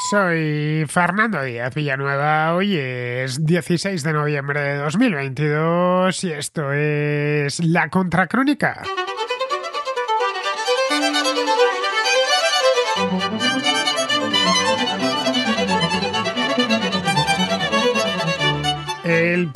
Soy Fernando Díaz Villanueva, hoy es 16 de noviembre de 2022 y esto es La Contracrónica.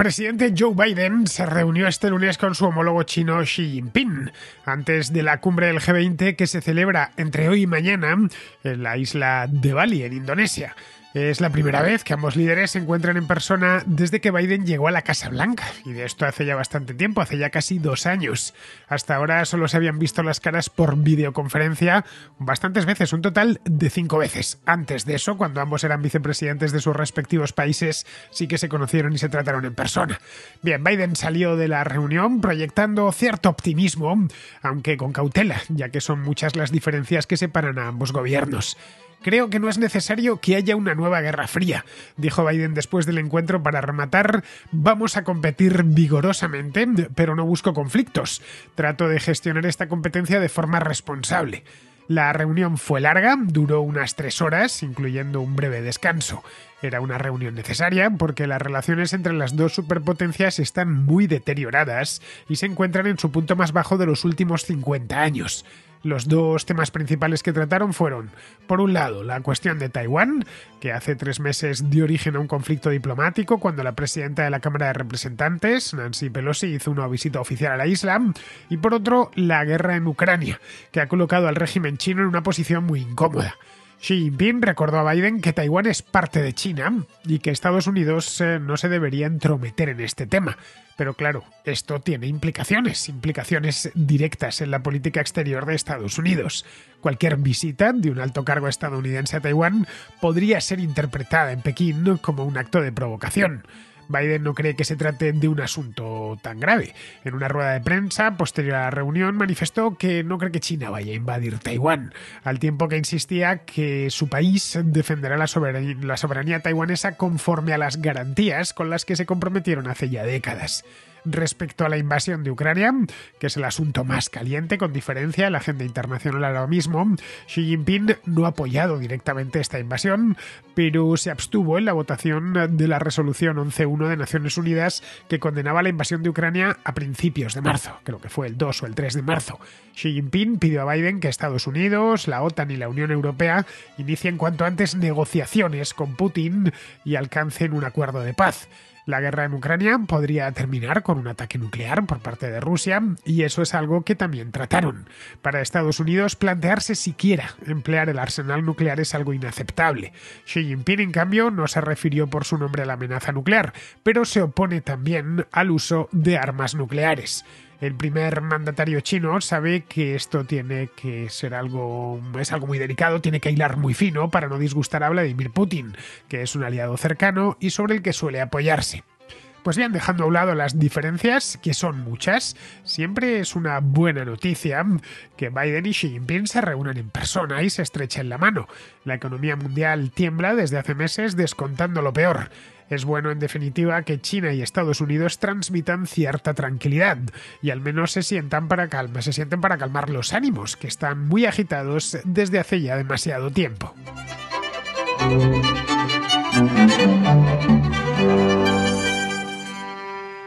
presidente Joe Biden se reunió este lunes con su homólogo chino Xi Jinping, antes de la cumbre del G20 que se celebra entre hoy y mañana en la isla de Bali, en Indonesia. Es la primera vez que ambos líderes se encuentran en persona desde que Biden llegó a la Casa Blanca, y de esto hace ya bastante tiempo, hace ya casi dos años. Hasta ahora solo se habían visto las caras por videoconferencia bastantes veces, un total de cinco veces. Antes de eso, cuando ambos eran vicepresidentes de sus respectivos países, sí que se conocieron y se trataron en persona. Bien, Biden salió de la reunión proyectando cierto optimismo, aunque con cautela, ya que son muchas las diferencias que separan a ambos gobiernos. Creo que no es necesario que haya una nueva guerra fría, dijo Biden después del encuentro para rematar. Vamos a competir vigorosamente, pero no busco conflictos. Trato de gestionar esta competencia de forma responsable. La reunión fue larga, duró unas tres horas, incluyendo un breve descanso. Era una reunión necesaria porque las relaciones entre las dos superpotencias están muy deterioradas y se encuentran en su punto más bajo de los últimos 50 años. Los dos temas principales que trataron fueron, por un lado, la cuestión de Taiwán, que hace tres meses dio origen a un conflicto diplomático cuando la presidenta de la Cámara de Representantes, Nancy Pelosi, hizo una visita oficial a la isla, y por otro, la guerra en Ucrania, que ha colocado al régimen chino en una posición muy incómoda. Xi Jinping recordó a Biden que Taiwán es parte de China y que Estados Unidos eh, no se debería entrometer en este tema. Pero claro, esto tiene implicaciones, implicaciones directas en la política exterior de Estados Unidos. Cualquier visita de un alto cargo estadounidense a Taiwán podría ser interpretada en Pekín como un acto de provocación. Biden no cree que se trate de un asunto tan grave. En una rueda de prensa posterior a la reunión manifestó que no cree que China vaya a invadir Taiwán, al tiempo que insistía que su país defenderá la soberanía, taiwanesa conforme a las garantías con las que se comprometieron hace ya décadas respecto a la invasión de Ucrania, que es el asunto más caliente con diferencia en la agenda internacional ahora mismo. Xi Jinping no ha apoyado directamente esta invasión, pero se abstuvo en la votación de la resolución 11.1 de Naciones Unidas que condenaba la invasión de Ucrania a principios de marzo, creo que fue el 2 o el 3 de marzo. Xi Jinping pidió a Biden que Estados Unidos, la OTAN y la Unión Europea inicien cuanto antes negociaciones con Putin y alcancen un acuerdo de paz. La guerra en Ucrania podría terminar con un ataque nuclear por parte de Rusia y eso es algo que también trataron. Para Estados Unidos plantearse siquiera emplear el arsenal nuclear es algo inaceptable. Xi Jinping en cambio no se refirió por su nombre a la amenaza nuclear, pero se opone también al uso de armas nucleares el primer mandatario chino sabe que esto tiene que ser algo, es algo muy delicado, tiene que hilar muy fino para no disgustar a Vladimir Putin, que es un aliado cercano y sobre el que suele apoyarse. Pues bien, dejando a un lado las diferencias, que son muchas, siempre es una buena noticia que Biden y Xi Jinping se reúnan en persona y se estrechen la mano. La economía mundial tiembla desde hace meses descontando lo peor. Es bueno, en definitiva, que China y Estados Unidos transmitan cierta tranquilidad y al menos se sientan para calma, se sienten para calmar los ánimos, que están muy agitados desde hace ya demasiado tiempo.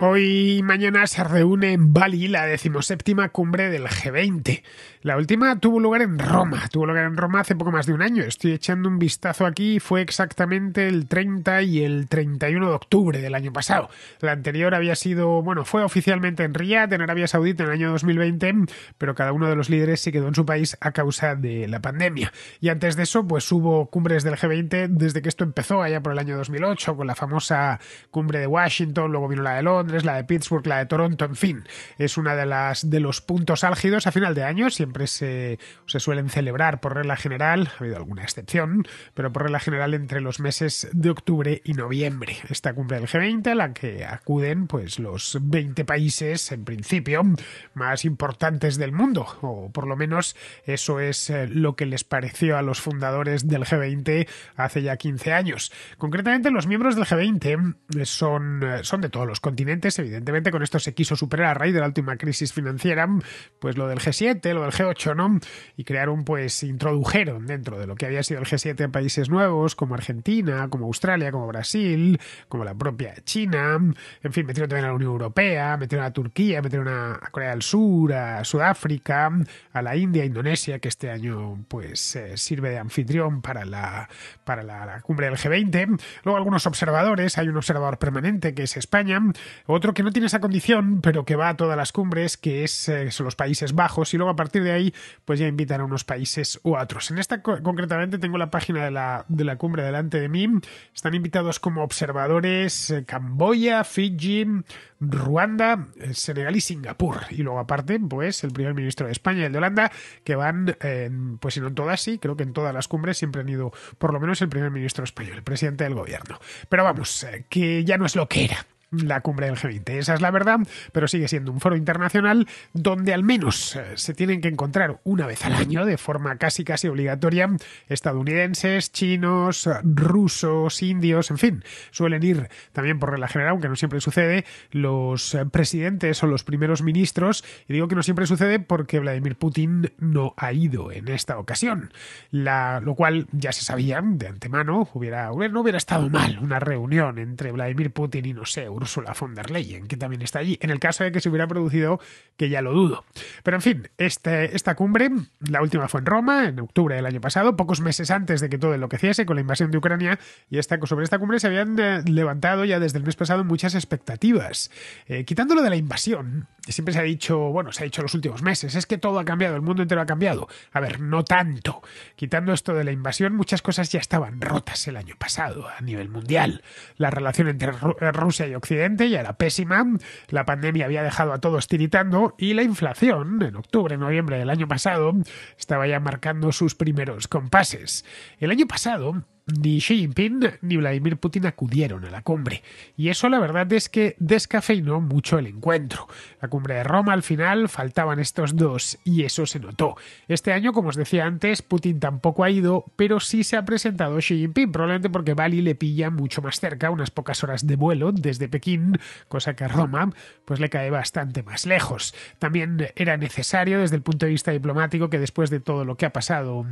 Hoy y mañana se reúne en Bali la decimoséptima cumbre del G20. La última tuvo lugar en Roma, tuvo lugar en Roma hace poco más de un año. Estoy echando un vistazo aquí, fue exactamente el 30 y el 31 de octubre del año pasado. La anterior había sido, bueno, fue oficialmente en Riyadh, en Arabia Saudita, en el año 2020, pero cada uno de los líderes se quedó en su país a causa de la pandemia. Y antes de eso, pues hubo cumbres del G20 desde que esto empezó allá por el año 2008, con la famosa cumbre de Washington, luego vino la de Londres, la de Pittsburgh, la de Toronto, en fin, es una de las de los puntos álgidos a final de año, siempre se, suelen celebrar por regla general, ha habido alguna excepción, pero por regla general entre los meses de octubre y noviembre. Esta cumbre del G20 a la que acuden pues los 20 países en principio más importantes del mundo, o por lo menos eso es eh, lo que les pareció a los fundadores del G20 hace ya 15 años. Concretamente los miembros del G20 son, eh, son de todos los continentes Evidentemente, con esto se quiso superar a raíz de la última crisis financiera, pues lo del G7, lo del G8, ¿no? Y crearon, pues, introdujeron dentro de lo que había sido el G7 países nuevos, como Argentina, como Australia, como Brasil, como la propia China, en fin, metieron también a la Unión Europea, metieron a Turquía, metieron a Corea del Sur, a Sudáfrica, a la India, Indonesia, que este año, pues, eh, sirve de anfitrión para la, para la cumbre del G20. Luego algunos observadores, hay un observador permanente que es España, otro que no tiene esa condición, pero que va a todas las cumbres, que es, eh, son los Países Bajos, y luego a partir de ahí, pues ya invitan a unos países u otros. En esta concretamente tengo la página de la, cumbre delante de mí. Están invitados como observadores eh, Camboya, Fiji, Ruanda, eh, Senegal y Singapur. Y luego aparte, pues el primer ministro de España y el de Holanda, que van, pues si no en todas, sí, creo que en todas las cumbres siempre han ido por lo menos el primer ministro español, el presidente del gobierno. Pero vamos, que ya no es lo que era la cumbre del G20. Esa es la verdad, pero sigue siendo un foro internacional donde al menos eh, se tienen que encontrar una vez al año de forma casi casi obligatoria estadounidenses, chinos, rusos, indios, en fin, suelen ir también por regla general, aunque no siempre sucede, los eh, presidentes o los primeros ministros, y digo que no siempre sucede porque Vladimir Putin no ha ido en esta ocasión, lo cual ya se sabía de antemano, hubiera, no hubiera estado mal una reunión entre Vladimir Putin y no sé, Ursula von der Leyen, que también está allí, en el caso de que se hubiera producido, que ya lo dudo. Pero en fin, este, esta cumbre, la última fue en Roma, en octubre del año pasado, pocos meses antes de que todo enloqueciese con la invasión de Ucrania, y esta, sobre esta cumbre se habían eh, levantado ya desde el mes pasado muchas expectativas. Eh, quitándolo de la invasión, siempre se ha dicho, bueno, se ha dicho en los últimos meses, es que todo ha cambiado, el mundo entero ha cambiado. A ver, no tanto. Quitando esto de la invasión, muchas cosas ya estaban rotas el año pasado a nivel mundial. La relación entre eh, Rusia y Ucrania y ya era pésima, la pandemia había dejado a todos tiritando y la inflación, en octubre, noviembre del año pasado, estaba ya marcando sus primeros compases. El año pasado, ni Xi Jinping ni Vladimir Putin acudieron a la cumbre. Y eso la verdad es que descafeinó mucho el encuentro. La cumbre de Roma al final faltaban estos dos y eso se notó. Este año, como os decía antes, Putin tampoco ha ido, pero sí se ha presentado Xi Jinping, probablemente porque Bali le pilla mucho más cerca, unas pocas horas de vuelo desde Pekín, cosa que a Roma pues le cae bastante más lejos. También era necesario desde el punto de vista diplomático que después de todo lo que ha pasado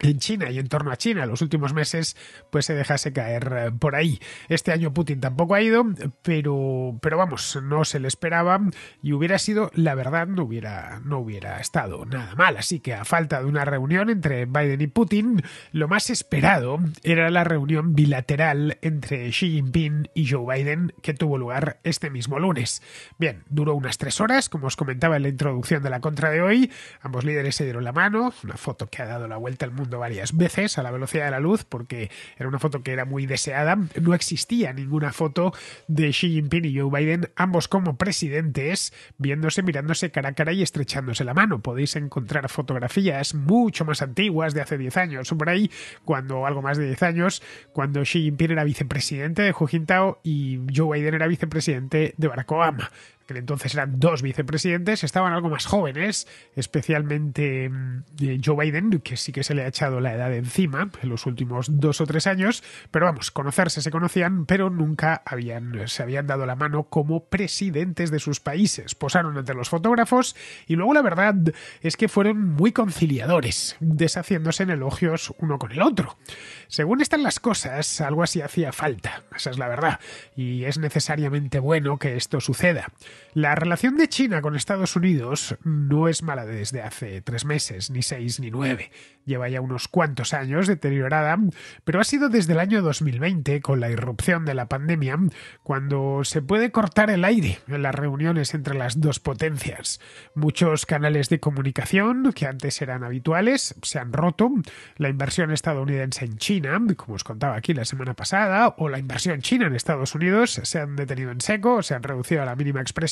en China y en torno a China los últimos meses pues se dejase caer eh, por ahí. Este año Putin tampoco ha ido, pero pero vamos, no se le esperaba y hubiera sido la verdad no hubiera no hubiera estado nada mal, así que a falta de una reunión entre Biden y Putin, lo más esperado era la reunión bilateral entre Xi Jinping y Joe Biden que tuvo lugar este mismo lunes. Bien, duró unas tres horas, como os comentaba en la introducción de la contra de hoy, ambos líderes se dieron la mano, una foto que ha dado la vuelta al mundo varias veces a la velocidad de la luz porque era una foto que era muy deseada. No existía ninguna foto de Xi Jinping y Joe Biden, ambos como presidentes, viéndose, mirándose cara a cara y estrechándose la mano. Podéis encontrar fotografías mucho más antiguas de hace 10 años, por ahí, cuando algo más de 10 años, cuando Xi Jinping era vicepresidente de Hu Jintao y Joe Biden era vicepresidente de Barack Obama que entonces eran dos vicepresidentes, estaban algo más jóvenes, especialmente mm, eh, Joe Biden, que sí que se le ha echado la edad encima en los últimos dos o tres años, pero vamos, conocerse se conocían, pero nunca habían, se habían dado la mano como presidentes de sus países. Posaron ante los fotógrafos y luego la verdad es que fueron muy conciliadores, deshaciéndose en elogios uno con el otro. Según están las cosas, algo así hacía falta, esa es la verdad, y es necesariamente bueno que esto suceda. La relación de China con Estados Unidos no es mala desde hace tres meses, ni seis, ni nueve. Lleva ya unos cuantos años deteriorada, pero ha sido desde el año 2020, con la irrupción de la pandemia, cuando se puede cortar el aire en las reuniones entre las dos potencias. Muchos canales de comunicación, que antes eran habituales, se han roto. La inversión estadounidense en China, como os contaba aquí la semana pasada, o la inversión china en Estados Unidos, se han detenido en seco, se han reducido a la mínima expresión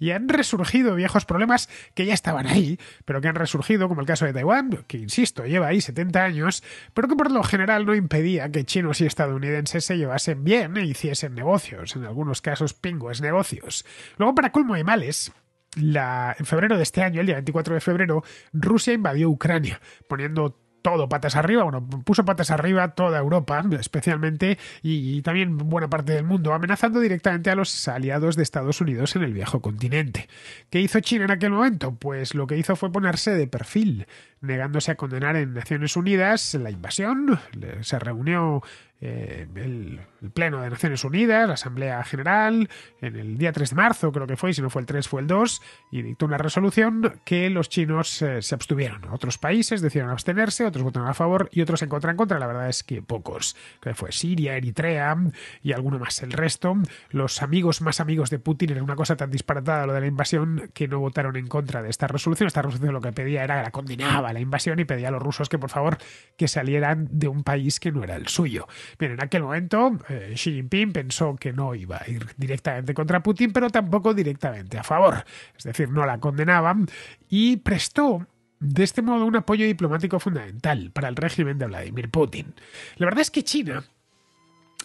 y han resurgido viejos problemas que ya estaban ahí, pero que han resurgido, como el caso de Taiwán, que insisto, lleva ahí 70 años, pero que por lo general no impedía que chinos y estadounidenses se llevasen bien e hiciesen negocios, en algunos casos pingües negocios. Luego, para colmo de males, en febrero de este año, el día 24 de febrero, Rusia invadió Ucrania, poniendo todo patas arriba, bueno, puso patas arriba toda Europa, especialmente, y, también buena parte del mundo, amenazando directamente a los aliados de Estados Unidos en el viejo continente. ¿Qué hizo China en aquel momento? Pues lo que hizo fue ponerse de perfil, negándose a condenar en Naciones Unidas la invasión, se reunió eh, el, Pleno de Naciones Unidas, la Asamblea General, en el día 3 de marzo creo que fue, si no fue el 3 fue el 2, y dictó una resolución que los chinos eh, se abstuvieron. Otros países decidieron abstenerse, otros votaron a favor y otros en contra en contra. La verdad es que pocos. Que fue Siria, Eritrea y alguno más. El resto, los amigos más amigos de Putin, era una cosa tan disparatada lo de la invasión que no votaron en contra de esta resolución. Esta resolución lo que pedía era que la condenaba la invasión y pedía a los rusos que por favor que salieran de un país que no era el suyo. Bien, en aquel momento eh, Xi Jinping pensó que no iba a ir directamente contra Putin, pero tampoco directamente a favor. Es decir, no la condenaban y prestó de este modo un apoyo diplomático fundamental para el régimen de Vladimir Putin. La verdad es que China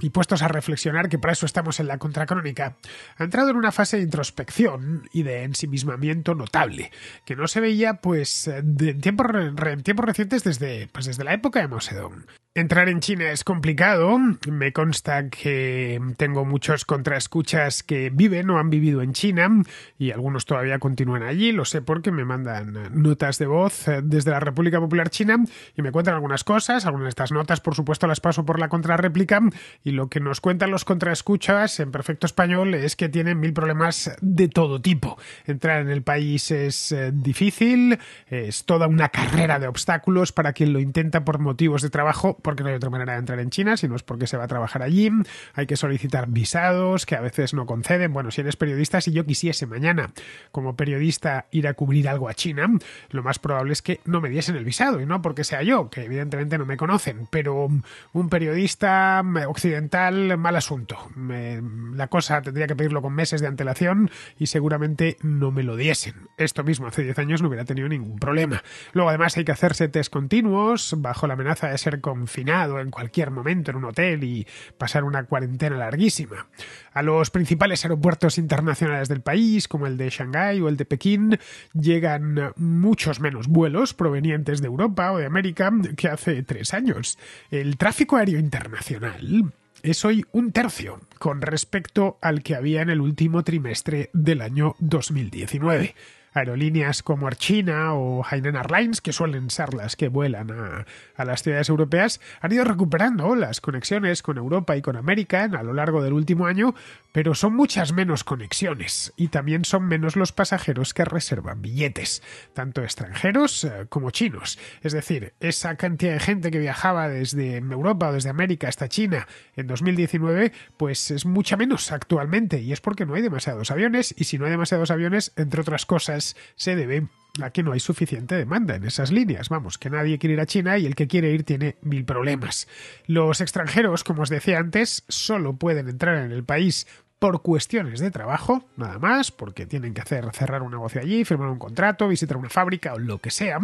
y puestos a reflexionar que para eso estamos en la contracrónica, ha entrado en una fase de introspección y de ensimismamiento notable, que no se veía pues en, tiempos, tiempos recientes desde, pues, desde la época de Mao Entrar en China es complicado. Me consta que tengo muchos contraescuchas que viven o han vivido en China y algunos todavía continúan allí. Lo sé porque me mandan notas de voz desde la República Popular China y me cuentan algunas cosas. Algunas de estas notas, por supuesto, las paso por la contrarréplica y lo que nos cuentan los contraescuchas en perfecto español es que tienen mil problemas de todo tipo. Entrar en el país es eh, difícil, es toda una carrera de obstáculos para quien lo intenta por motivos de trabajo porque no hay otra manera de entrar en China, sino es porque se va a trabajar allí, hay que solicitar visados que a veces no conceden. Bueno, si eres periodista, si yo quisiese mañana como periodista ir a cubrir algo a China, lo más probable es que no me diesen el visado, y no porque sea yo, que evidentemente no me conocen, pero un periodista mm, occidental, mal asunto. la cosa tendría que pedirlo con meses de antelación y seguramente no me lo diesen. Esto mismo hace 10 años no hubiera tenido ningún problema. Luego además hay que hacerse test continuos bajo la amenaza de ser confiados en cualquier momento en un hotel y pasar una cuarentena larguísima. A los principales aeropuertos internacionales del país, como el de Shanghái o el de Pekín, llegan muchos menos vuelos provenientes de Europa o de América que hace tres años. El tráfico aéreo internacional es hoy un tercio con respecto al que había en el último trimestre del año 2019 aerolíneas como Air China o Hainan Airlines, que suelen ser las que vuelan a, a, las ciudades europeas, han ido recuperando las conexiones con Europa y con América a lo largo del último año, pero son muchas menos conexiones y también son menos los pasajeros que reservan billetes, tanto extranjeros eh, como chinos. Es decir, esa cantidad de gente que viajaba desde Europa o desde América hasta China en 2019, pues es mucha menos actualmente y es porque no hay demasiados aviones y si no hay demasiados aviones, entre otras cosas, pues, se debe a que no hay suficiente demanda en esas líneas. Vamos, que nadie quiere ir a China y el que quiere ir tiene mil problemas. Los extranjeros, como os decía antes, solo pueden entrar en el país por cuestiones de trabajo, nada más, porque tienen que hacer cerrar un negocio allí, firmar un contrato, visitar una fábrica o lo que sea.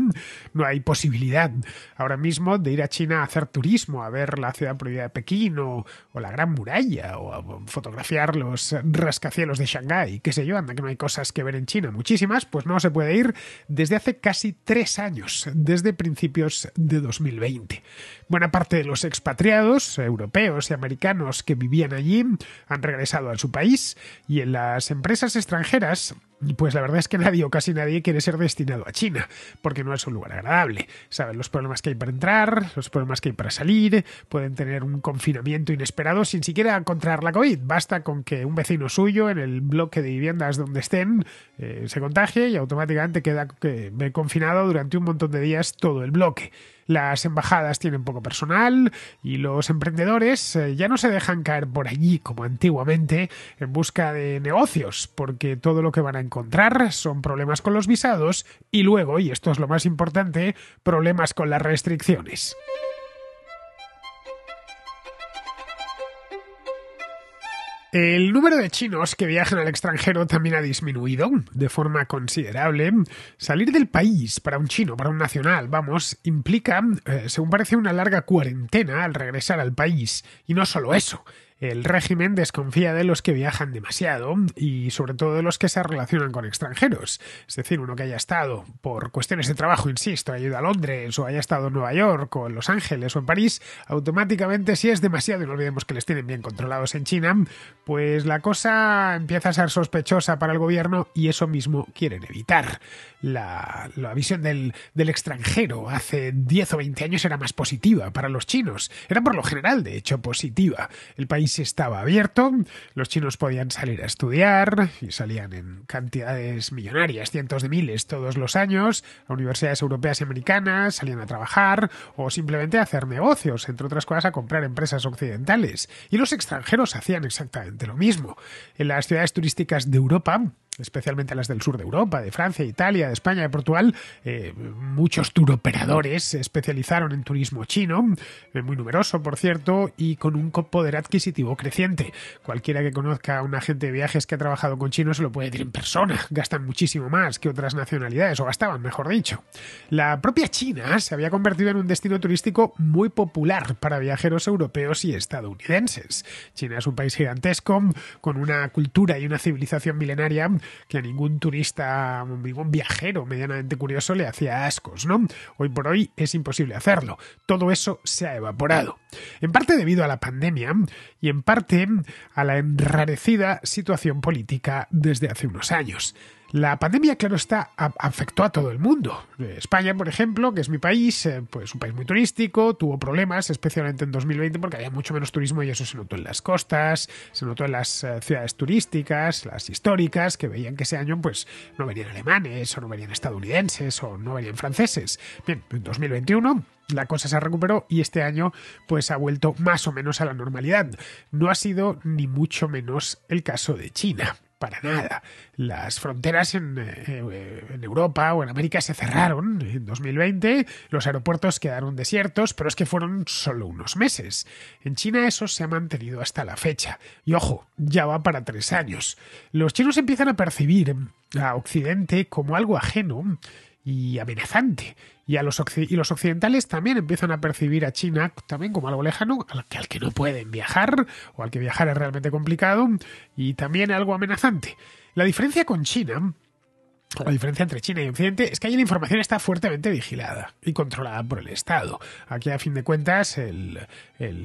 No hay posibilidad ahora mismo de ir a China a hacer turismo, a ver la ciudad prohibida de Pekín o, la Gran Muralla o fotografiar los rascacielos de Shanghái, qué sé yo, anda que no hay cosas que ver en China, muchísimas, pues no se puede ir desde hace casi tres años, desde principios de 2020. Buena parte de los expatriados europeos y americanos que vivían allí han regresado al su país y en las empresas extranjeras pues la verdad es que nadie o casi nadie quiere ser destinado a China, porque no es un lugar agradable. Saben los problemas que hay para entrar, los problemas que hay para salir, pueden tener un confinamiento inesperado sin siquiera encontrar la COVID. Basta con que un vecino suyo en el bloque de viviendas donde estén eh, se contagie y automáticamente queda confinado durante un montón de días todo el bloque. Las embajadas tienen poco personal y los emprendedores eh, ya no se dejan caer por allí como antiguamente en busca de negocios, porque todo lo que van a encontrar son problemas con los visados y luego, y esto es lo más importante, problemas con las restricciones. El número de chinos que viajan al extranjero también ha disminuido de forma considerable. Salir del país para un chino, para un nacional, vamos, implica, eh, según parece, una larga cuarentena al regresar al país. Y no solo eso, el régimen desconfía de los que viajan demasiado y sobre todo de los que se relacionan con extranjeros. Es decir, uno que haya estado por cuestiones de trabajo, insisto, ayuda ido a Londres o haya estado en Nueva York o en Los Ángeles o en París, automáticamente si es demasiado, y no olvidemos que les tienen bien controlados en China, pues la cosa empieza a ser sospechosa para el gobierno y eso mismo quieren evitar. La, visión del, extranjero hace 10 o 20 años era más positiva para los chinos. Era por lo general, de hecho, positiva. El país si estaba abierto, los chinos podían salir a estudiar y salían en cantidades millonarias, cientos de miles todos los años, a universidades europeas y americanas, salían a trabajar o simplemente a hacer negocios, entre otras cosas a comprar empresas occidentales. Y los extranjeros hacían exactamente lo mismo. En las ciudades turísticas de Europa, especialmente las del sur de Europa, de Francia, Italia, de España, de Portugal, eh, muchos operadores se especializaron en turismo chino, eh, muy numeroso por cierto, y con un poder adquisitivo creciente. Cualquiera que conozca a un agente de viajes que ha trabajado con chinos se lo puede decir en persona, gastan muchísimo más que otras nacionalidades, o gastaban, mejor dicho. La propia China se había convertido en un destino turístico muy popular para viajeros europeos y estadounidenses. China es un país gigantesco, con una cultura y una civilización milenaria que a ningún turista, ningún viajero medianamente curioso le hacía ascos, ¿no? Hoy por hoy es imposible hacerlo. Todo eso se ha evaporado. En parte debido a la pandemia y en parte a la enrarecida situación política desde hace unos años. La pandemia, claro está, afectó a todo el mundo. España, por ejemplo, que es mi país, eh, pues un país muy turístico, tuvo problemas, especialmente en 2020, porque había mucho menos turismo y eso se notó en las costas, se notó en las eh, ciudades turísticas, las históricas, que veían que ese año pues no venían alemanes, o no venían estadounidenses, o no venían franceses. Bien, en 2021 la cosa se recuperó y este año pues ha vuelto más o menos a la normalidad. No ha sido ni mucho menos el caso de China para nada. Las fronteras eh, en, Europa o en América se cerraron en 2020, los aeropuertos quedaron desiertos, pero es que fueron solo unos meses. En China eso se ha mantenido hasta la fecha. Y ojo, ya va para tres años. Los chinos empiezan a percibir a Occidente como algo ajeno y amenazante. Y, a los, occidentales también empiezan a percibir a China también como algo lejano, al que, al que no pueden viajar, o al que viajar es realmente complicado, y también algo amenazante. La diferencia con China la diferencia entre China y Occidente es que allí la información está fuertemente vigilada y controlada por el Estado. Aquí, a fin de cuentas, el,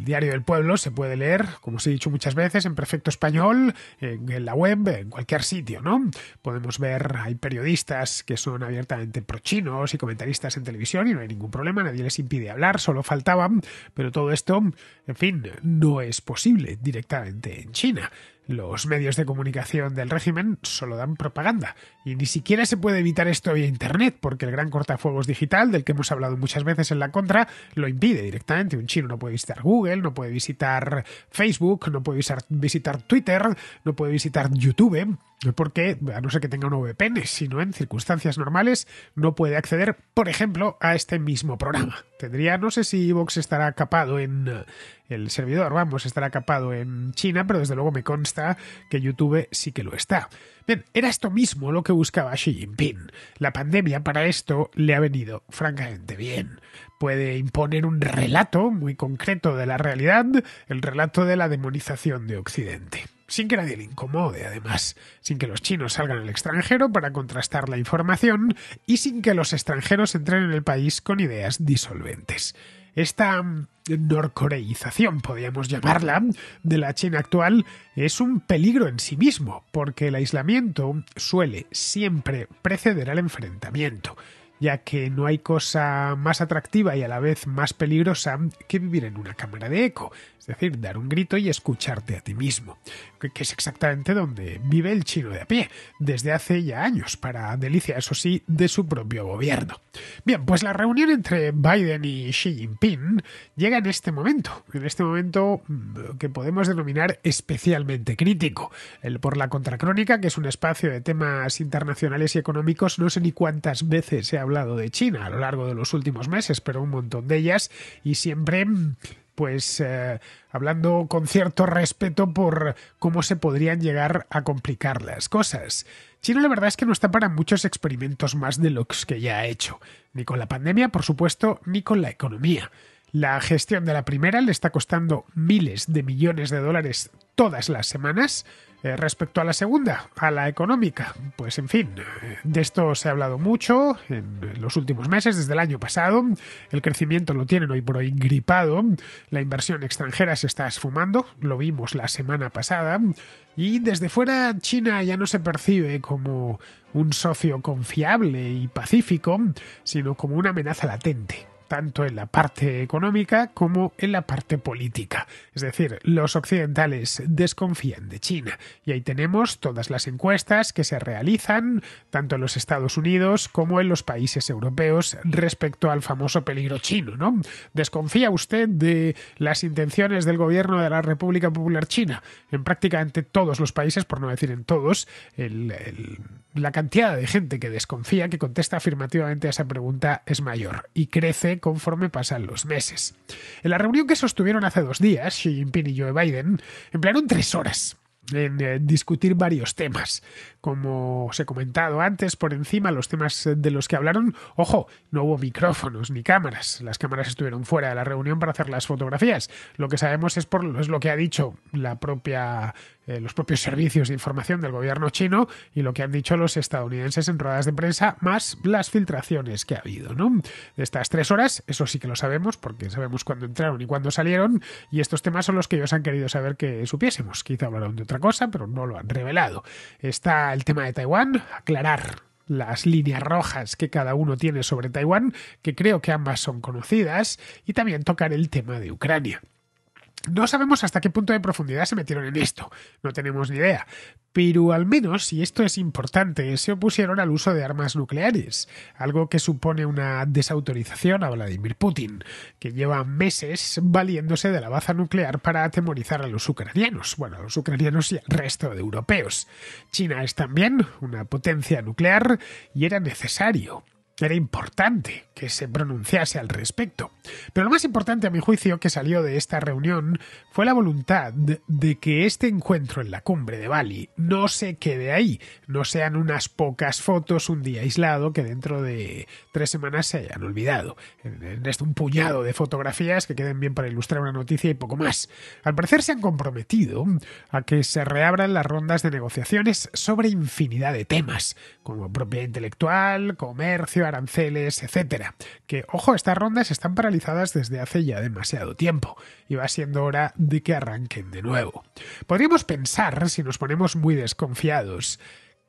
Diario del Pueblo se puede leer, como os he dicho muchas veces, en perfecto español, en, la web, en cualquier sitio, ¿no? Podemos ver, hay periodistas que son abiertamente prochinos y comentaristas en televisión y no hay ningún problema, nadie les impide hablar, solo faltaban, pero todo esto, en fin, no es posible directamente en China. Los medios de comunicación del régimen solo dan propaganda y ni siquiera se puede evitar esto vía Internet, porque el gran cortafuegos digital, del que hemos hablado muchas veces en la contra, lo impide directamente. Un chino no puede visitar Google, no puede visitar Facebook, no puede visitar, Twitter, no puede visitar YouTube, porque, a no ser que tenga un VPN, sino en circunstancias normales, no puede acceder, por ejemplo, a este mismo programa. Tendría, no sé si Vox estará capado en el servidor, vamos, estará capado en China, pero desde luego me consta que YouTube sí que lo está. Bien, era esto mismo lo que buscaba Xi Jinping. La pandemia para esto le ha venido francamente bien. Puede imponer un relato muy concreto de la realidad, el relato de la demonización de Occidente sin que nadie le incomode, además, sin que los chinos salgan al extranjero para contrastar la información y sin que los extranjeros entren en el país con ideas disolventes. Esta norcoreización, podríamos llamarla, de la China actual es un peligro en sí mismo, porque el aislamiento suele siempre preceder al enfrentamiento, ya que no hay cosa más atractiva y a la vez más peligrosa que vivir en una cámara de eco, es decir, dar un grito y escucharte a ti mismo que es exactamente donde vive el chino de a pie, desde hace ya años, para delicia, eso sí, de su propio gobierno. Bien, pues la reunión entre Biden y Xi Jinping llega en este momento, en este momento mm, que podemos denominar especialmente crítico. El por la contracrónica, que es un espacio de temas internacionales y económicos, no sé ni cuántas veces he hablado de China a lo largo de los últimos meses, pero un montón de ellas, y siempre mm, pues eh, hablando con cierto respeto por cómo se podrían llegar a complicar las cosas. China la verdad es que no está para muchos experimentos más de los que ya ha hecho, ni con la pandemia, por supuesto, ni con la economía. La gestión de la primera le está costando miles de millones de dólares todas las semanas, eh, respecto a la segunda, a la económica, pues en fin, de esto se ha hablado mucho en los últimos meses, desde el año pasado. El crecimiento lo tienen hoy por hoy gripado. La inversión extranjera se está esfumando, lo vimos la semana pasada. Y desde fuera China ya no se percibe como un socio confiable y pacífico, sino como una amenaza latente tanto en la parte económica como en la parte política. Es decir, los occidentales desconfían de China y ahí tenemos todas las encuestas que se realizan tanto en los Estados Unidos como en los países europeos respecto al famoso peligro chino, ¿no? ¿Desconfía usted de las intenciones del gobierno de la República Popular China? En prácticamente todos los países, por no decir en todos, el, la cantidad de gente que desconfía, que contesta afirmativamente a esa pregunta, es mayor y crece conforme pasan los meses. En la reunión que sostuvieron hace dos días, Xi Jinping y Joe Biden emplearon tres horas en eh, discutir varios temas como os he comentado antes, por encima los temas eh, de los que hablaron, ojo, no hubo micrófonos ni cámaras. Las cámaras estuvieron fuera de la reunión para hacer las fotografías. Lo que sabemos es por lo que ha dicho la propia eh, los propios servicios de información del gobierno chino y lo que han dicho los estadounidenses en ruedas de prensa, más las filtraciones que ha habido, ¿no? De estas tres horas, eso sí que lo sabemos, porque sabemos cuándo entraron y cuándo salieron, y estos temas son los que ellos han querido saber que supiésemos. Quizá hablaron de otra cosa, pero no lo han revelado. Está el tema de Taiwán, aclarar las líneas rojas que cada uno tiene sobre Taiwán, que creo que ambas son conocidas, y también tocar el tema de Ucrania. No sabemos hasta qué punto de profundidad se metieron en esto, no tenemos ni idea, pero al menos, y esto es importante, se opusieron al uso de armas nucleares, algo que supone una desautorización a Vladimir Putin, que lleva meses valiéndose de la baza nuclear para atemorizar a los ucranianos, bueno, a los ucranianos y al resto de europeos. China es también una potencia nuclear y era necesario era importante que se pronunciase al respecto. Pero lo más importante a mi juicio que salió de esta reunión fue la voluntad de que este encuentro en la cumbre de Bali no se quede ahí, no sean unas pocas fotos un día aislado que dentro de tres semanas se hayan olvidado. En esto un puñado de fotografías que queden bien para ilustrar una noticia y poco más. Al parecer se han comprometido a que se reabran las rondas de negociaciones sobre infinidad de temas, como propiedad intelectual, comercio, aranceles, etcétera, Que, ojo, estas rondas están paralizadas desde hace ya demasiado tiempo y va siendo hora de que arranquen de nuevo. Podríamos pensar, si nos ponemos muy desconfiados,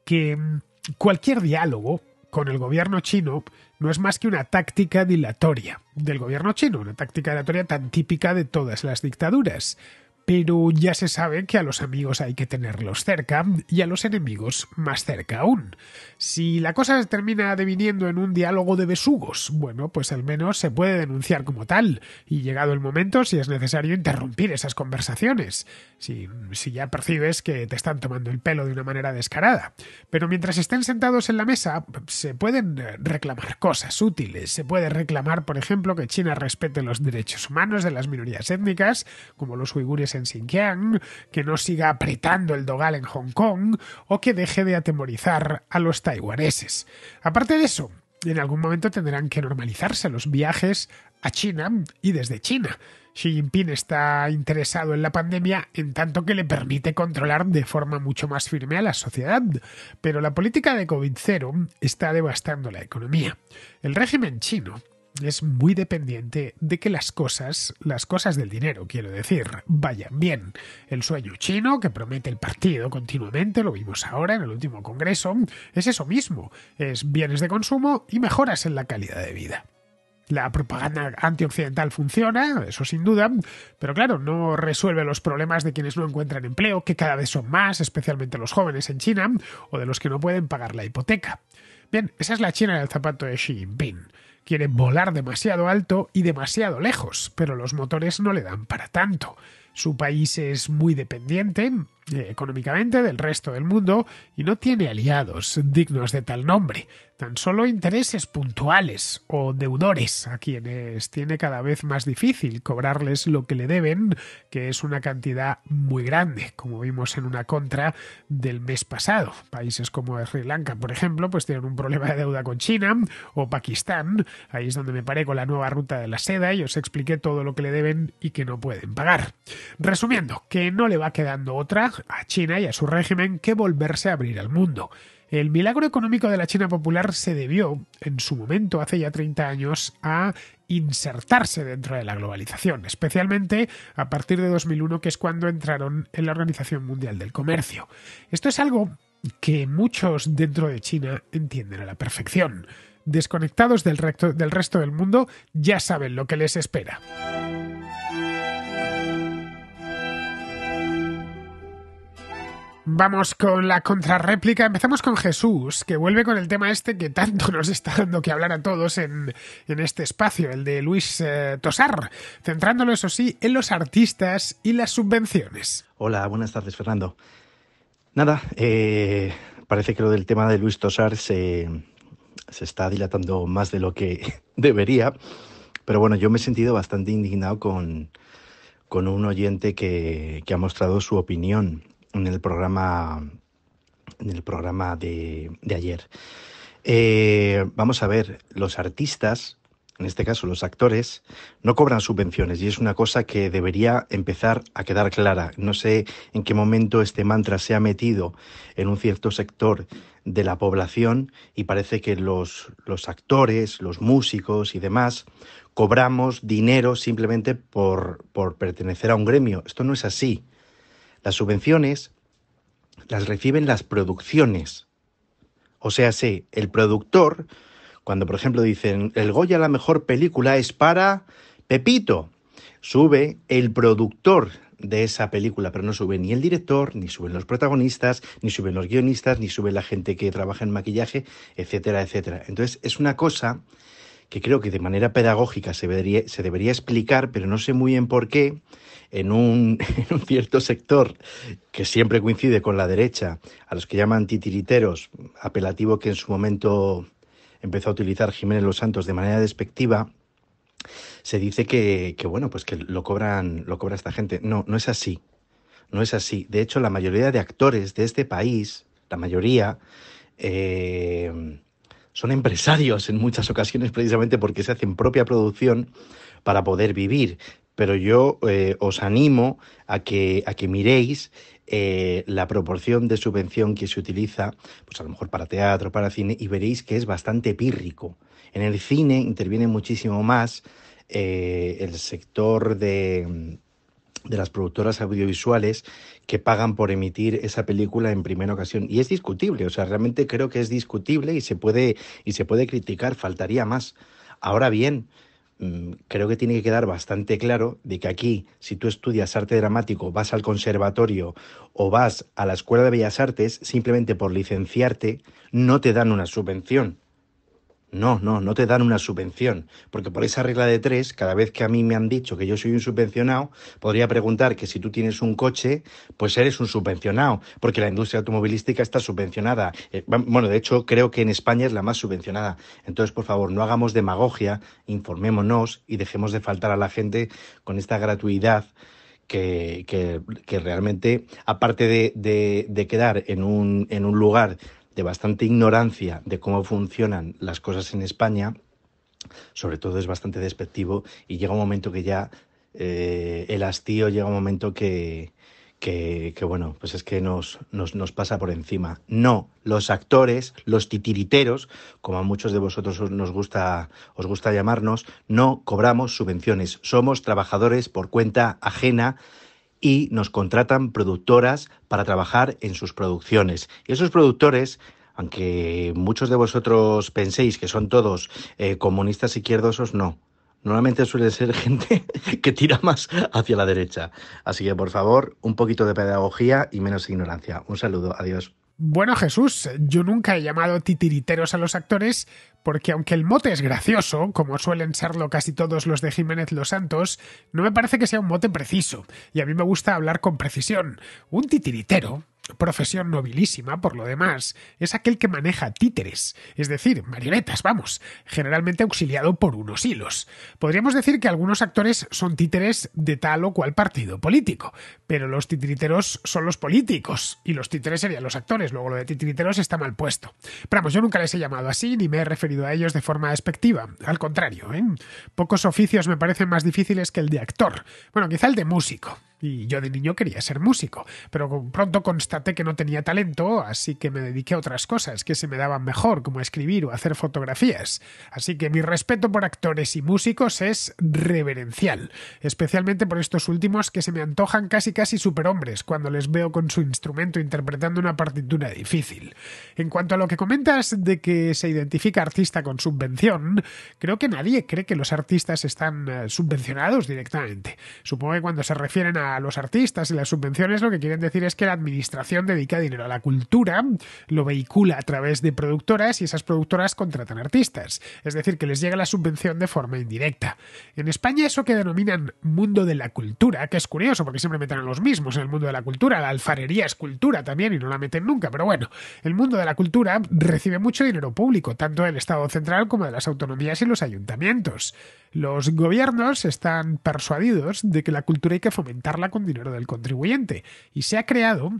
que mm, cualquier diálogo con el gobierno chino no es más que una táctica dilatoria del gobierno chino, una táctica dilatoria tan típica de todas las dictaduras pero ya se sabe que a los amigos hay que tenerlos cerca y a los enemigos más cerca aún. Si la cosa termina deviniendo en un diálogo de besugos, bueno, pues al menos se puede denunciar como tal, y llegado el momento, si es necesario, interrumpir esas conversaciones, si, si ya percibes que te están tomando el pelo de una manera descarada. Pero mientras estén sentados en la mesa, se pueden eh, reclamar cosas útiles. Se puede reclamar, por ejemplo, que China respete los derechos humanos de las minorías étnicas, como los uigures en Xinjiang, que no siga apretando el dogal en Hong Kong o que deje de atemorizar a los taiwaneses. Aparte de eso, en algún momento tendrán que normalizarse los viajes a China y desde China. Xi Jinping está interesado en la pandemia en tanto que le permite controlar de forma mucho más firme a la sociedad, pero la política de COVID-0 está devastando la economía. El régimen chino es muy dependiente de que las cosas, las cosas del dinero, quiero decir, vayan bien. El sueño chino que promete el partido continuamente, lo vimos ahora en el último Congreso, es eso mismo, es bienes de consumo y mejoras en la calidad de vida. La propaganda antioccidental funciona, eso sin duda, pero claro, no resuelve los problemas de quienes no encuentran empleo, que cada vez son más, especialmente los jóvenes en China, o de los que no pueden pagar la hipoteca. Bien, esa es la China del zapato de Xi Jinping. Quiere volar demasiado alto y demasiado lejos, pero los motores no le dan para tanto. Su país es muy dependiente, eh, económicamente del resto del mundo y no tiene aliados dignos de tal nombre, tan solo intereses puntuales o deudores a quienes tiene cada vez más difícil cobrarles lo que le deben, que es una cantidad muy grande, como vimos en una contra del mes pasado. Países como Sri Lanka, por ejemplo, pues tienen un problema de deuda con China o Pakistán, ahí es donde me paré con la nueva ruta de la seda y os expliqué todo lo que le deben y que no pueden pagar. Resumiendo, que no le va quedando otra a China y a su régimen que volverse a abrir al mundo. El milagro económico de la China popular se debió, en su momento, hace ya 30 años, a insertarse dentro de la globalización, especialmente a partir de 2001, que es cuando entraron en la Organización Mundial del Comercio. Esto es algo que muchos dentro de China entienden a la perfección. Desconectados del resto del, mundo, ya saben lo que les espera. Vamos con la contrarréplica. Empezamos con Jesús, que vuelve con el tema este que tanto nos está dando que hablar a todos en, este espacio, el de Luis eh, Tosar, centrándolo, eso sí, en los artistas y las subvenciones. Hola, buenas tardes, Fernando. Nada, eh, parece que lo del tema de Luis Tosar se, se está dilatando más de lo que debería, pero bueno, yo me he sentido bastante indignado con, con un oyente que, que ha mostrado su opinión en el programa, en el programa de, de ayer. Eh, vamos a ver, los artistas, en este caso los actores, no cobran subvenciones y es una cosa que debería empezar a quedar clara. No sé en qué momento este mantra se ha metido en un cierto sector de la población y parece que los, actores, los músicos y demás cobramos dinero simplemente por pertenecer a un gremio. Esto no es así. Las subvenciones las reciben las producciones. O sea, sí, el productor, cuando por ejemplo dicen, el Goya la mejor película es para Pepito, sube el productor de esa película, pero no sube ni el director, ni suben los protagonistas, ni suben los guionistas, ni sube la gente que trabaja en maquillaje, etcétera, etcétera. Entonces es una cosa que creo que de manera pedagógica se debería, se debería explicar, pero no sé muy bien por qué en un, cierto sector que siempre coincide con la derecha, a los que llaman titiriteros, apelativo que en su momento empezó a utilizar Jiménez Los Santos de manera despectiva, se dice que, bueno, pues que lo cobran, lo cobra esta gente. No, no es así. No es así. De hecho, la mayoría de actores de este país, la mayoría, eh, son empresarios en muchas ocasiones precisamente porque se hacen propia producción para poder vivir pero yo eh, os animo a que, a que miréis eh, la proporción de subvención que se utiliza, pues a lo mejor para teatro, para cine, y veréis que es bastante pírrico. En el cine interviene muchísimo más eh, el sector de, de las productoras audiovisuales que pagan por emitir esa película en primera ocasión. Y es discutible, o sea, realmente creo que es discutible y se puede, y se puede criticar, faltaría más. Ahora bien, Mm, creo que tiene que quedar bastante claro de que aquí, si tú estudias arte dramático, vas al conservatorio o vas a la Escuela de Bellas Artes, simplemente por licenciarte, no te dan una subvención. No, no, no te dan una subvención, porque por esa regla de tres, cada vez que a mí me han dicho que yo soy un subvencionado, podría preguntar que si tú tienes un coche, pues eres un subvencionado, porque la industria automovilística está subvencionada. Eh, bueno, de hecho, creo que en España es la más subvencionada. Entonces, por favor, no hagamos demagogia, informémonos y dejemos de faltar a la gente con esta gratuidad que, realmente, aparte de, quedar en un lugar de bastante ignorancia de cómo funcionan las cosas en España, sobre todo es bastante despectivo y llega un momento que ya eh, el hastío, llega un momento que, que, bueno, pues es que nos, nos, pasa por encima. No, los actores, los titiriteros, como a muchos de vosotros nos gusta, os gusta llamarnos, no cobramos subvenciones, somos trabajadores por cuenta ajena y nos contratan productoras para trabajar en sus producciones. Y esos productores aunque muchos de vosotros penséis que son todos eh, comunistas izquierdosos, no. Normalmente suele ser gente que tira más hacia la derecha. Así que, por favor, un poquito de pedagogía y menos ignorancia. Un saludo, adiós. Bueno, Jesús, yo nunca he llamado titiriteros a los actores porque aunque el mote es gracioso, como suelen serlo casi todos los de Jiménez Los Santos, no me parece que sea un mote preciso, y a mí me gusta hablar con precisión. Un titiritero profesión nobilísima por lo demás, es aquel que maneja títeres, es decir, marionetas, vamos, generalmente auxiliado por unos hilos. Podríamos decir que algunos actores son títeres de tal o cual partido político, pero los titiriteros son los políticos y los títeres serían los actores, luego lo de titiriteros está mal puesto. Pero vamos, yo nunca les he llamado así ni me he referido a ellos de forma despectiva, al contrario, ¿eh? pocos oficios me parecen más difíciles que el de actor, bueno, quizá el de músico. Y yo de niño quería ser músico, pero pronto constaté que no tenía talento, así que me dediqué a otras cosas que se me daban mejor, como escribir o hacer fotografías. Así que mi respeto por actores y músicos es reverencial, especialmente por estos últimos que se me antojan casi casi superhombres cuando les veo con su instrumento interpretando una partitura difícil. En cuanto a lo que comentas de que se identifica artista con subvención, creo que nadie cree que los artistas están eh, subvencionados directamente. Supongo que cuando se refieren a a los artistas y las subvenciones lo que quieren decir es que la administración dedica dinero a la cultura, lo vehicula a través de productoras y esas productoras contratan artistas. Es decir, que les llega la subvención de forma indirecta. En España eso que denominan mundo de la cultura, que es curioso porque siempre meten a los mismos en el mundo de la cultura. La alfarería es cultura también y no la meten nunca, pero bueno, el mundo de la cultura recibe mucho dinero público, tanto del Estado central como de las autonomías y los ayuntamientos. Los gobiernos están persuadidos de que la cultura hay que fomentarla con dinero del contribuyente y se ha creado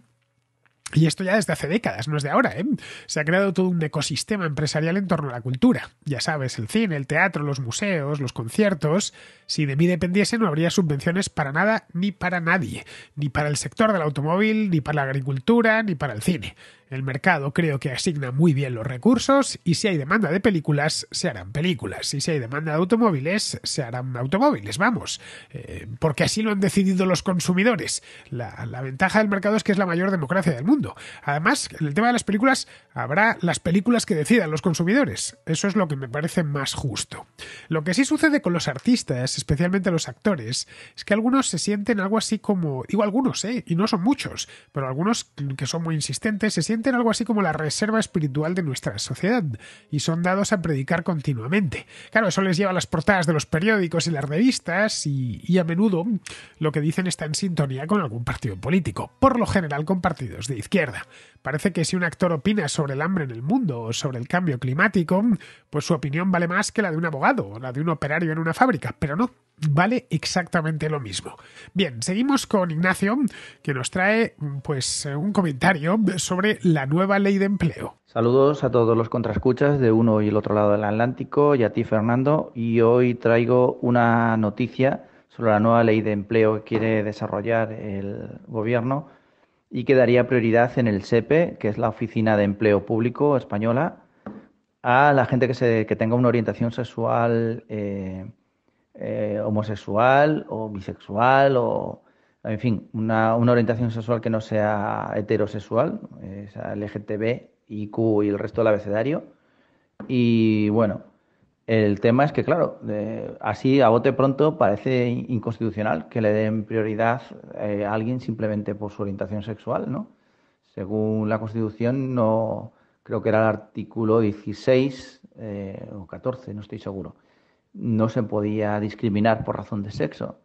y esto ya desde hace décadas, no es de ahora, ¿eh? Se ha creado todo un ecosistema empresarial en torno a la cultura. Ya sabes, el cine, el teatro, los museos, los conciertos. Si de mí dependiese, no habría subvenciones para nada ni para nadie. Ni para el sector del automóvil, ni para la agricultura, ni para el cine. El mercado creo que asigna muy bien los recursos y si hay demanda de películas, se harán películas. Y si hay demanda de automóviles, se harán automóviles, vamos. Eh, porque así lo han decidido los consumidores. La, ventaja del mercado es que es la mayor democracia del mundo. Además, en el tema de las películas, habrá las películas que decidan los consumidores. Eso es lo que me parece más justo. Lo que sí sucede con los artistas, especialmente los actores, es que algunos se sienten algo así como... Digo algunos, ¿eh? Y no son muchos, pero algunos que son muy insistentes se sienten algo así como la reserva espiritual de nuestra sociedad y son dados a predicar continuamente. Claro, eso les lleva a las portadas de los periódicos y las revistas y, a menudo lo que dicen está en sintonía con algún partido político, por lo general con partidos de izquierda. Parece que si un actor opina sobre el hambre en el mundo o sobre el cambio climático, pues su opinión vale más que la de un abogado o la de un operario en una fábrica, pero no, vale exactamente lo mismo. Bien, seguimos con Ignacio, que nos trae pues un comentario sobre la nueva ley de empleo. Saludos a todos los contrascuchas de uno y el otro lado del Atlántico y a ti Fernando y hoy traigo una noticia sobre la nueva ley de empleo que quiere desarrollar el gobierno y que daría prioridad en el SEPE, e, que es la Oficina de Empleo Público Española, a la gente que, se, tenga una orientación sexual eh, eh, homosexual o bisexual o en fin, una, orientación sexual que no sea heterosexual, es eh, LGTB, IQ y el resto del abecedario. Y bueno, el tema es que, claro, así a bote pronto parece inconstitucional que le den prioridad eh, a alguien simplemente por su orientación sexual, ¿no? Según la Constitución, no creo que era el artículo 16 eh, o 14, no estoy seguro, no se podía discriminar por razón de sexo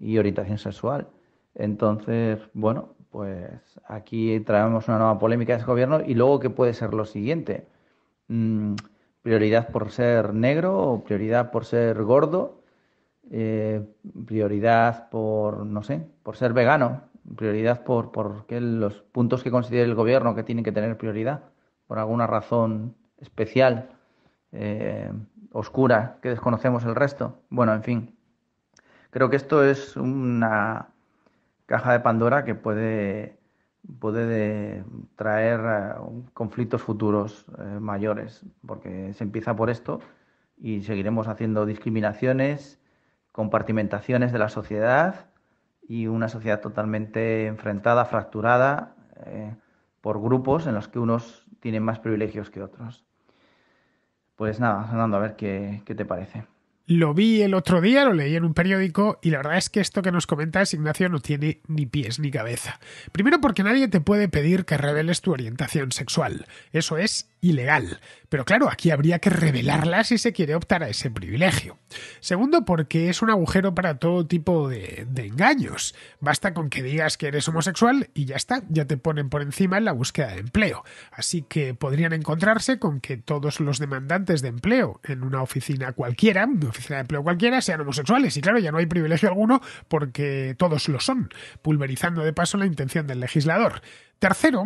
y orientación sexual. Entonces, bueno, pues aquí traemos una nueva polémica de ese gobierno y luego qué puede ser lo siguiente. Mm, prioridad por ser negro o prioridad por ser gordo, eh, prioridad por, no sé, por ser vegano, prioridad por, por los puntos que considere el gobierno que tienen que tener prioridad, por alguna razón especial, eh, oscura, que desconocemos el resto. Bueno, en fin, creo que esto es una caja de Pandora que puede, puede traer eh, conflictos futuros eh, mayores, porque se empieza por esto y seguiremos haciendo discriminaciones, compartimentaciones de la sociedad y una sociedad totalmente enfrentada, fracturada eh, por grupos en los que unos tienen más privilegios que otros. Pues nada, Fernando, a ver qué, qué te parece. Lo vi el otro día, lo leí en un periódico y la verdad es que esto que nos comenta Ignacio, no tiene ni pies ni cabeza. Primero porque nadie te puede pedir que reveles tu orientación sexual. Eso es ilegal. Pero claro, aquí habría que revelarla si se quiere optar a ese privilegio. Segundo, porque es un agujero para todo tipo de, engaños. Basta con que digas que eres homosexual y ya está, ya te ponen por encima en la búsqueda de empleo. Así que podrían encontrarse con que todos los demandantes de empleo en una oficina cualquiera, una oficina de empleo cualquiera, sean homosexuales. Y claro, ya no hay privilegio alguno porque todos lo son, pulverizando de paso la intención del legislador. Tercero,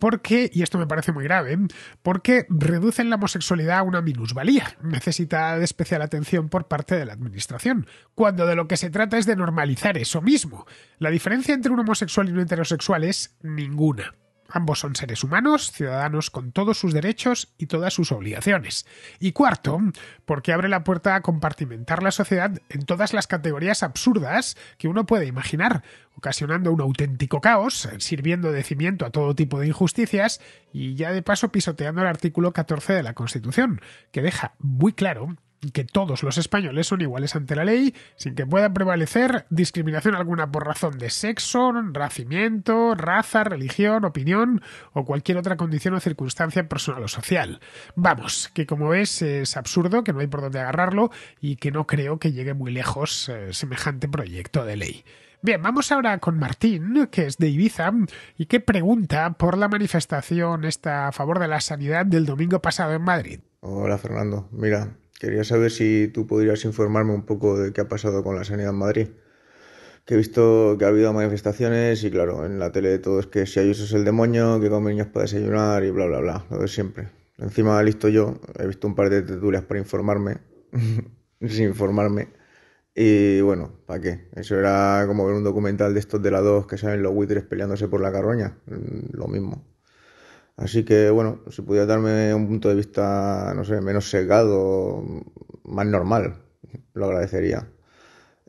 porque, y esto me parece muy grave, porque reducen la homosexualidad a una minusvalía, necesita de especial atención por parte de la administración, cuando de lo que se trata es de normalizar eso mismo. La diferencia entre un homosexual y un heterosexual es ninguna. Ambos son seres humanos, ciudadanos con todos sus derechos y todas sus obligaciones. Y cuarto, porque abre la puerta a compartimentar la sociedad en todas las categorías absurdas que uno puede imaginar, ocasionando un auténtico caos, sirviendo de cimiento a todo tipo de injusticias y ya de paso pisoteando el artículo 14 de la Constitución, que deja muy claro que todos los españoles son iguales ante la ley, sin que pueda prevalecer discriminación alguna por razón de sexo, nacimiento, raza, religión, opinión o cualquier otra condición o circunstancia personal o social. Vamos, que como ves es absurdo, que no hay por dónde agarrarlo y que no creo que llegue muy lejos eh, semejante proyecto de ley. Bien, vamos ahora con Martín, que es de Ibiza, y que pregunta por la manifestación esta a favor de la sanidad del domingo pasado en Madrid. Hola Fernando, mira, Quería saber si tú podrías informarme un poco de qué ha pasado con la sanidad en Madrid. Que he visto que ha habido manifestaciones y claro, en la tele de todo es que si hay eso es el demonio, que comen niños para desayunar y bla, bla, bla, lo de siempre. Encima listo yo, he visto un par de tertulias para informarme, sin informarme. Y bueno, ¿para qué? Eso era como ver un documental de estos de la 2 que salen los buitres peleándose por la carroña. Mm, lo mismo. Así que, bueno, si pudiera darme un punto de vista, no sé, menos sesgado, más normal, lo agradecería.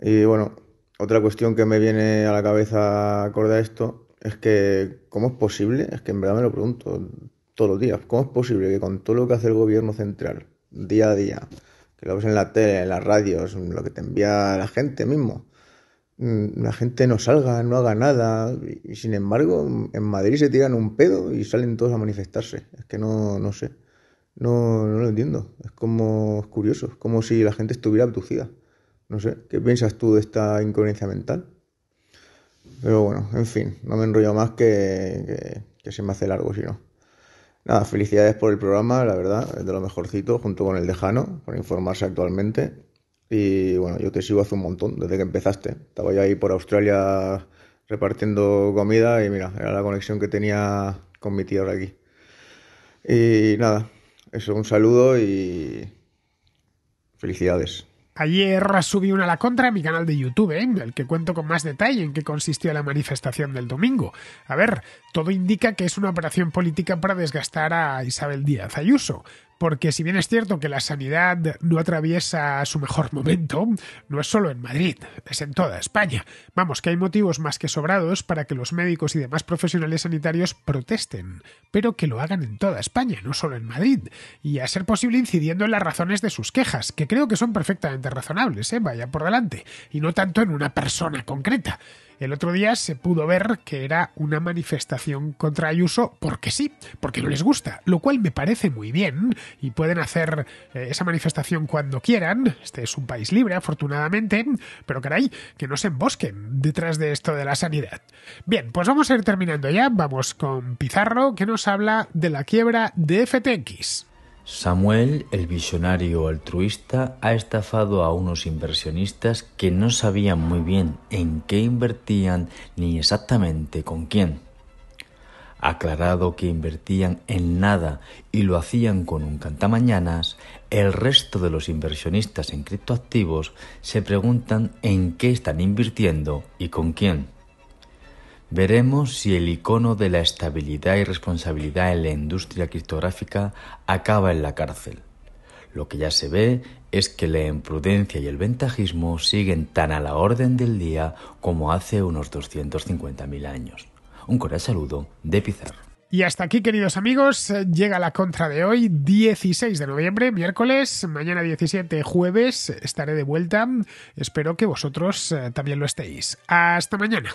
Y bueno, otra cuestión que me viene a la cabeza acorde a esto es que, ¿cómo es posible? Es que en verdad me lo pregunto todos los días. ¿Cómo es posible que con todo lo que hace el gobierno central, día a día, que lo ves en la tele, en las radios, lo que te envía la gente mismo, Mm, la gente no salga, no haga nada. Y sin embargo, en Madrid se tiran un pedo y salen todos a manifestarse. Es que no, no sé. No, lo entiendo. Es como es curioso. Es como si la gente estuviera abducida. No sé. ¿Qué piensas tú de esta incoherencia mental? Pero bueno, en fin. No me enrollo más que, se me hace largo si no. Nada, felicidades por el programa, la verdad, es de lo mejorcito, junto con el Dejano, por informarse actualmente. Y bueno, yo te sigo hace un montón, desde que empezaste. Estaba ya ahí por Australia repartiendo comida y mira, era la conexión que tenía con mi ahora aquí. Y nada, eso, un saludo y felicidades. Ayer subí una a la contra a mi canal de YouTube, en ¿eh? el que cuento con más detalle en qué consistió la manifestación del domingo. A ver, todo indica que es una operación política para desgastar a Isabel Díaz Ayuso porque si bien es cierto que la sanidad no atraviesa su mejor momento, no es solo en Madrid, es en toda España. Vamos, que hay motivos más que sobrados para que los médicos y demás profesionales sanitarios protesten, pero que lo hagan en toda España, no solo en Madrid, y a ser posible incidiendo en las razones de sus quejas, que creo que son perfectamente razonables, ¿eh? vaya por delante, y no tanto en una persona concreta. El otro día se pudo ver que era una manifestación contra Ayuso porque sí, porque no les gusta, lo cual me parece muy bien y pueden hacer eh, esa manifestación cuando quieran. Este es un país libre, afortunadamente, pero caray, que no se embosquen detrás de esto de la sanidad. Bien, pues vamos a ir terminando ya, vamos con Pizarro que nos habla de la quiebra de FTX. Samuel, el visionario altruista, ha estafado a unos inversionistas que no sabían muy bien en qué invertían ni exactamente con quién. Aclarado que invertían en nada y lo hacían con un cantamañanas, el resto de los inversionistas en criptoactivos se preguntan en qué están invirtiendo y con quién. Veremos si el icono de la estabilidad y responsabilidad en la industria criptográfica acaba en la cárcel. Lo que ya se ve es que la imprudencia y el ventajismo siguen tan a la orden del día como hace unos 250.000 años. Un cordial saludo de Pizarro. Y hasta aquí, queridos amigos, eh, llega la contra de hoy, 16 de noviembre, miércoles, mañana 17, jueves, estaré de vuelta. Espero que vosotros eh, también lo estéis. Hasta mañana.